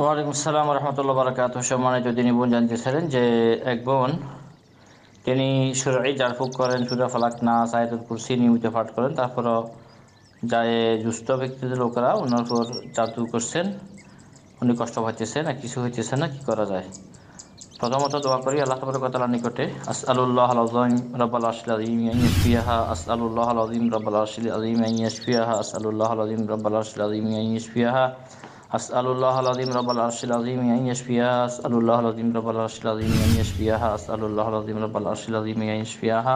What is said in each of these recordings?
ওয়ালাইকুম আসসালাম রহমতুল্লা বারাকাত সম্মানিত তিনি বোন জানতে জানতেছিলেন যে এক বোন তিনি সুরাই জারফুক করেন সুরা ফালাক না সাহেদুল কুরসি নিয়মিত পাঠ করেন তারপরও যায় দুস্থ ব্যক্তিদের লোকেরা ওনার উপর জাদু করছেন উনি কষ্ট পাইতেছেন না কিছু হইতেছে না কি করা যায় প্রথমত দোয়া করি আল্লাহ তবর কতালার নিকটে আসআলুল্লাহ আলজিম রব্বাল আসিল আজিম ইয়াইয়াসফিয়াহা আসআলুল্লাহ আলজিম রব্বাল আসিল আজিম ইয়াইয়াসফিয়াহা আসআলুল্লাহ আলজিম রব্বাল আসল আজিম ইয়াইয়াসফিয়াহা أسأل الله العظيم رب العرش العظيم أن يشفيها أسأل الله العظيم رب العرش العظيم أن يشفيها أسأل الله العظيم رب العرش العظيم أن يشفيها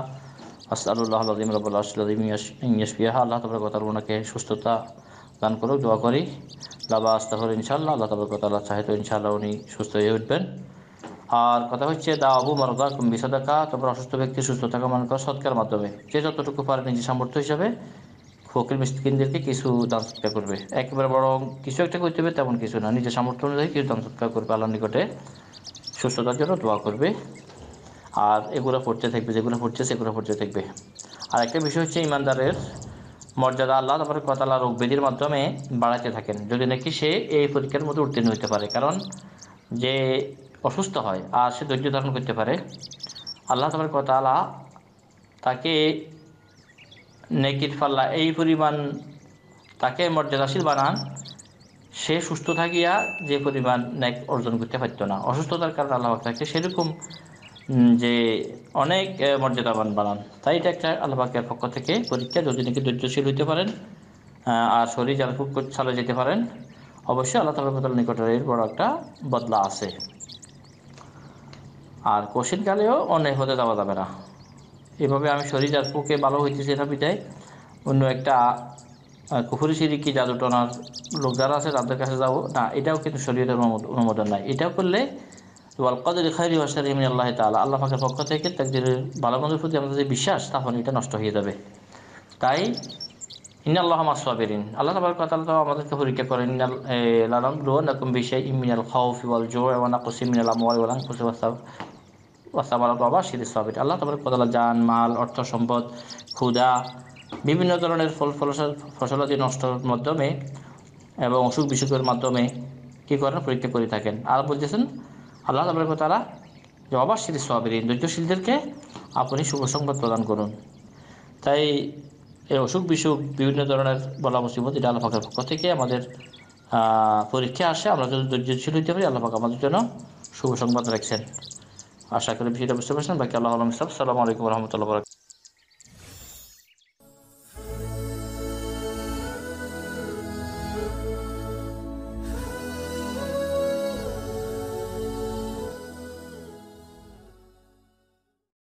أسأل الله العظيم رب العرش العظيم أن يشفيها الله تبارك وتعالى ওনাকে সুস্থতা দান করুক দোয়া করি লাবা আস্তা করে ইনশাআল্লাহ আল্লাহ তাবারক তাআলা চাহে তো ইনশাআল্লাহ উনি সুস্থ হয়ে উঠবেন আর কথা হচ্ছে দা আবু মারদা কুম্বি সাদাকা তোমরা অসুস্থ ব্যক্তি সুস্থ থাকা মান করা সৎকার মাধ্যমে যে যতটুকু পারে নিজের সামর্থ্য হিসাবে ফকির মিসকিনদেরকে কিছু দান সৎকার করবে একেবারে বড় কিছু একটা করতে হবে তেমন কিছু না নিজের সামর্থ্য অনুযায়ী কিছু দান সৎকার করবে আল্লাহ নিকটে সুস্থতার জন্য দোয়া করবে আর এগুলো পড়তে থাকবে যেগুলো পড়ছে সেগুলো পড়তে থাকবে আর একটা বিষয় হচ্ছে ইমানদারের মর্যাদা আল্লাহ তারপরে কতাল রোগ বেদির মাধ্যমে বাড়াতে থাকেন যদি নাকি সে এই পরীক্ষার মধ্যে উত্তীর্ণ হতে পারে কারণ যে অসুস্থ হয় আর সে ধৈর্য ধারণ করতে পারে আল্লাহ তারপরে কতালা তাকে নেকির ফাল্লা এই পরিমাণ তাকে মর্যাদাশীল বানান সে সুস্থ থাকিয়া যে পরিমাণ নেক অর্জন করতে পারত না অসুস্থতার কারণে আল্লাহ তাকে সেরকম যে অনেক মর্যাদাবান বানান তাই এটা একটা আল্লাহাকের পক্ষ থেকে পরীক্ষা যদি নাকি ধৈর্যশীল হইতে পারেন আর শরীর যারা খুব চালে যেতে পারেন অবশ্যই আল্লাহ তালা নিকটের বড় একটা বদলা আছে আর কোশিনকালেও অনেক হতে যাওয়া যাবে না এভাবে আমি শরীর আর পোকে ভালো হইতেছে না বিদায় অন্য একটা কুফুরি সিরিকি জাদু টনার লোক যারা আছে তাদের কাছে যাবো না এটাও কিন্তু শরীরের অনুমোদন নাই এটাও করলে ওয়াল কদর খাই ওয়াসার ইমিন আল্লাহ তালা আল্লাহ পক্ষ থেকে তাদের ভালো মন্দির প্রতি আমাদের যে বিশ্বাস তখন এটা নষ্ট হয়ে যাবে তাই ইন আল্লাহ মাসওয়াবেরিন আল্লাহ তাবার কথা তো আমাদেরকে পরীক্ষা করেন লালন রোহন রকম বিষয় ইমিনাল খাউফ ওয়াল জো এবং আকসিমিনাল আমল ওয়ালাম খুশি ওয়াসাবাল বাবা সিরিজ সাবিট আল্লাহ তারপরে কোথাও যান মাল অর্থ সম্পদ ক্ষুদা বিভিন্ন ধরনের ফল ফসল ফসলাদি নষ্টর মাধ্যমে এবং অসুখ বিসুখের মাধ্যমে কী করেন পরীক্ষা করে থাকেন আর বলতেছেন আল্লাহ তারপরে তারা যে অবাস সিরিজ সাবিরিন আপনি শুভ সংবাদ প্রদান করুন তাই এই অসুখ বিসুখ বিভিন্ন ধরনের বলা মুসিবত এটা আল্লাহ পক্ষ থেকে আমাদের পরীক্ষা আসে আমরা যদি ধৈর্যশীল হইতে পারি আল্লাহ আমাদের জন্য শুভ সংবাদ রাখছেন আশা করি ভিডিওটা বুঝতে পারছেন বাকি আল্লাহ আলম সালাম আলাইকুম রহমতুল্লাহ